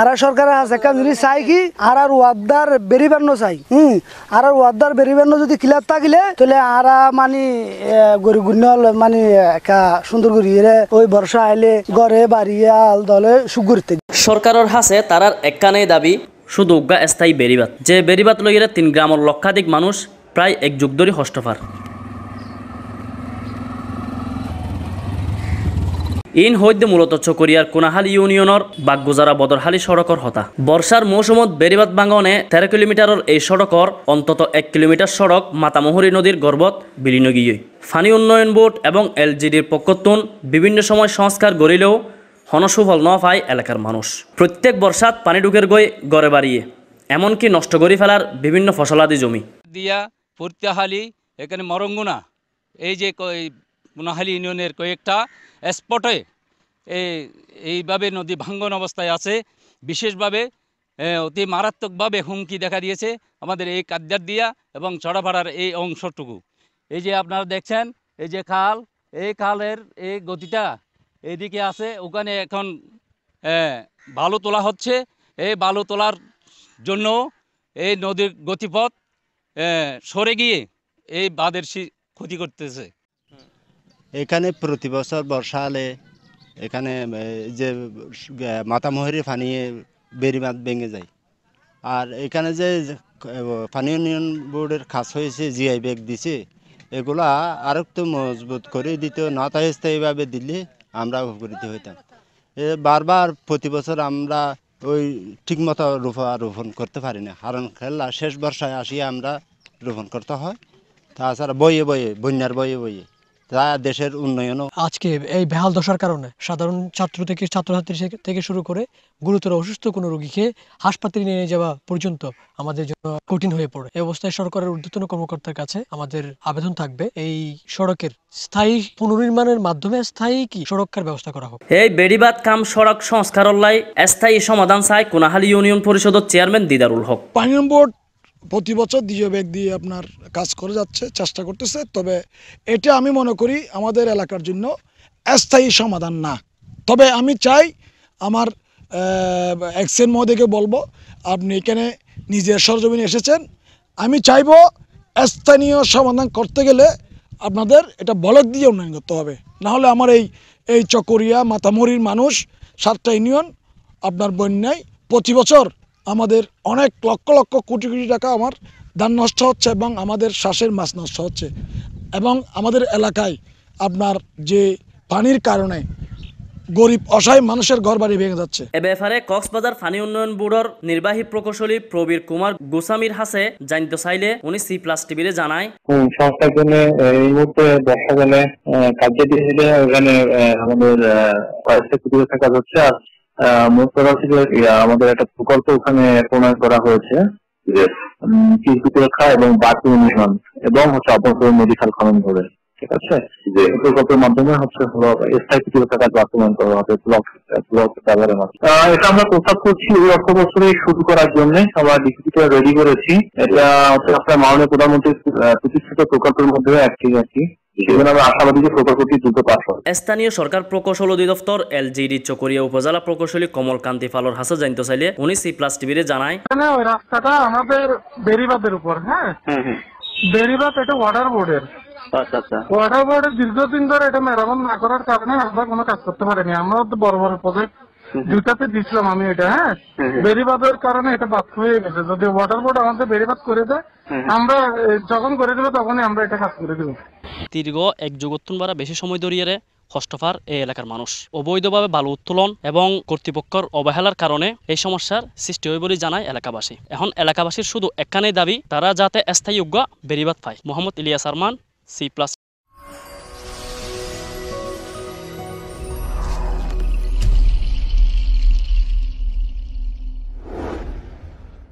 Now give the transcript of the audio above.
আরা সরকার আছে যদি চাই কি আর আর ওয়াদ্দার বেরিবান্ন চাই হুম আর আর ওয়াদ্দার বেরিবান্ন যদি ক্লিয়ার থাকিলে তাহলে আরা মানে গরি মানে একা সুন্দর করি ওই বর্ষা আইলে গড়ে বাড়িয়ে আল দলে সুগুরিতে সরকারের হাসে তারার একখানেই দাবি শুধু উগা স্থায়ী বেরিবাত যে বেরিবাত লইয়ের তিন গ্রামের লক্ষাধিক মানুষ প্রায় এক যুগ ধরে হস্তফার ইন হইতে মূলত চকরিয়ার কোনাহালি ইউনিয়নের বাগগুজারা বদরহালি সড়কর হতা বর্ষার মৌসুমত বেরিবাদ বাঙনে তেরো কিলোমিটারের এই সড়কর অন্তত এক কিলোমিটার সড়ক মাতামহুরী নদীর গর্বত বিলীন গিয়ে ফানি উন্নয়ন বোর্ড এবং এলজিডির পক্ষত্তুন বিভিন্ন সময় সংস্কার গড়িলেও হনসুফল ন পায় এলাকার মানুষ প্রত্যেক বর্ষাত পানি ঢুকের গই গড়ে বাড়িয়ে এমনকি নষ্ট করে ফেলার বিভিন্ন ফসলাদি জমি দিয়া ফুর্তাহালি এখানে মরঙ্গুনা এই যে মোনাহালি ইউনিয়নের কয়েকটা স্পটে এইভাবে নদী ভাঙ্গন অবস্থায় আছে বিশেষভাবে অতি মারাত্মকভাবে হুমকি দেখা দিয়েছে আমাদের এই কাদ্যার দিয়া এবং চড়াভাড়ার এই অংশটুকু এই যে আপনারা দেখছেন এই যে খাল এই খালের এই গতিটা এদিকে আছে ওখানে এখন বালু তোলা হচ্ছে এই বালু তোলার জন্য এই নদীর গতিপথ সরে গিয়ে এই বাঁধের ক্ষতি করতেছে এখানে প্রতি বছর বর্ষালে এখানে যে মাতামহরি পানি বেড়িবাঁধ ভেঙে যায় আর এখানে যে পানি উন্নয়ন বোর্ডের কাজ হয়েছে জিআই ব্যাগ দিছে এগুলা আর একটু মজবুত করে দিত স্থায়ীভাবে দিলে আমরা উপকৃত হইতাম এ বারবার প্রতি বছর আমরা ওই ঠিকমতো রোপা রোপণ করতে পারি না কারণ খেলা শেষ বর্ষায় আসিয়া আমরা রোপণ করতে হয় তাছাড়া বইয়ে বইয়ে বন্যার বইয়ে বইয়ে দেশের উন্নয়ন আজকে এই বেহাল দশার কারণে সাধারণ ছাত্র থেকে ছাত্রছাত্রী থেকে শুরু করে গুরুতর অসুস্থ কোনো রোগীকে হাসপাতালে নিয়ে যাওয়া পর্যন্ত আমাদের জন্য কঠিন হয়ে পড়ে এই অবস্থায় সরকারের ঊর্ধ্বতন কর্মকর্তার কাছে আমাদের আবেদন থাকবে এই সড়কের স্থায়ী পুনর্নির্মাণের মাধ্যমে স্থায়ী কি সুরক্ষার ব্যবস্থা করা হোক এই বেড়িবাদ কাম সড়ক সংস্কারল্লাই স্থায়ী সমাধান চায় কোনাহালী ইউনিয়ন পরিষদের চেয়ারম্যান দিদারুল হক পানীয় প্রতি বছর দ্বিতীয় ব্যাগ দিয়ে আপনার কাজ করে যাচ্ছে চেষ্টা করতেছে তবে এটা আমি মনে করি আমাদের এলাকার জন্য স্থায়ী সমাধান না তবে আমি চাই আমার এক্সেন মহোদয়কে বলবো আপনি এখানে নিজের সরজমিনে এসেছেন আমি চাইব স্থানীয় সমাধান করতে গেলে আপনাদের এটা বলক দিয়ে উন্নয়ন করতে হবে নাহলে আমার এই এই চকরিয়া মাথামরির মানুষ সাতটা ইউনিয়ন আপনার বন্যায় প্রতি বছর আমাদের অনেক লক্ষ লক্ষ কোটি কোটি টাকা আমার ধান নষ্ট হচ্ছে এবং আমাদের শ্বাসের মাছ নষ্ট হচ্ছে এবং আমাদের এলাকায় আপনার যে পানির কারণে গরিব অসহায় মানুষের ঘর বাড়ি ভেঙে যাচ্ছে এ ব্যাপারে কক্সবাজার পানি উন্নয়ন বোর্ডের নির্বাহী প্রকৌশলী প্রবীর কুমার গোসামির হাসে জানতে চাইলে উনি সি প্লাস টিভিতে জানায় সংস্থার জন্য এই মুহূর্তে বর্ষাকালে কাজে দিয়ে দিলে ওখানে আমাদের কয়েকটা কুটির কাজ হচ্ছে আর আমাদের একটা প্রকল্প ওখানে প্রণয়ন করা হয়েছে এবং বাথরুম উন্নয়ন এবং হচ্ছে অপরপুর মেডিকেল খনন করে ঠিক আছে যে প্রকল্পের মাধ্যমে হচ্ছে হলো স্থায়ী কিছু টাকা বাস্তবায়ন করা হবে ব্লক ব্লক ব্যবহারের এটা আমরা প্রস্তাব করছি ওই অর্থ বছরে শুরু করার জন্য আমরা ডিসিপিটা রেডি করেছি এটা আপনার মাননীয় প্রধানমন্ত্রীর প্রতিষ্ঠিত প্রকল্পের মধ্যে একটি আর কি স্থানীয় সরকার প্রকৌশল অধিদপ্তর এলজিডি চকরিয়া উপজেলা প্রকৌশলী কমল কান্তি ফালর হাসা জানতে চাইলে উনি সি প্লাস টিভিরে জানায় রাস্তাটা আমাদের বেরিবাদের উপর হ্যাঁ বেরিবাদ এটা ওয়াটার বোর্ডের আচ্ছা আচ্ছা দীর্ঘদিন ধরে এটা মেরামত না করার কারণে আমরা কোনো কাজ করতে পারিনি আমরা তো বড় বড় প্রজেক্ট জুতাতে দিছিলাম আমি এটা হ্যাঁ বেরিবাদের কারণে এটা বাদ হয়ে গেছে যদি ওয়াটার বোর্ড আমাদের বেরিবাদ করে দেয় আমরা যখন করে দেবো তখনই আমরা এটা কাজ করে দেব দীর্ঘ এক যুগোত্তন বারা বেশি সময় ধরিয়ে হস্তফার এই এলাকার মানুষ অবৈধভাবে বালু উত্তোলন এবং কর্তৃপক্ষের অবহেলার কারণে এই সমস্যার সৃষ্টি হয় বলে জানায় এলাকাবাসী এখন এলাকাবাসীর শুধু একখানেই দাবি তারা যাতে স্থায়ী উজ্ঞা বেরিবাদ পায় মোহাম্মদ ইলিয়াস আরমান C++